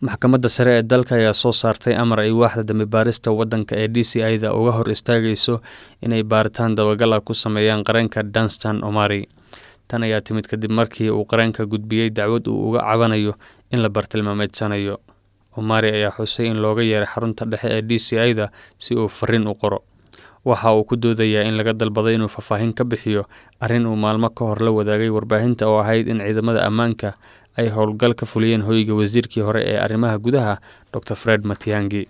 maxkamadda sare ee dalka ayaa soo saartay amar ay waaxda dambibaarista wadanka ee d c i-da uga hor istaagayso inay baaritaan dabagal ah ku sameeyaan qareenka danstan omari tan ayaa timid kadib markii uu qareenka gudbiyey dacwad uu uga cabanayo in la bartilmaameedsanayo omari ayaa xusay in looga yeeray xarunta dhexe ee d c i-da si uu farin u qoro waxa uu ku doodayaa in laga dalbaday inuu faahfaahin ka bixiyo arrin uu maalmo ka hor la wadaagay warbaahinta oo ahayd in ciidamada ammaanka ay howlgal ka fuliyeen hoyga wasiirkii hore ee arrimaha gudaha dor fred matiangi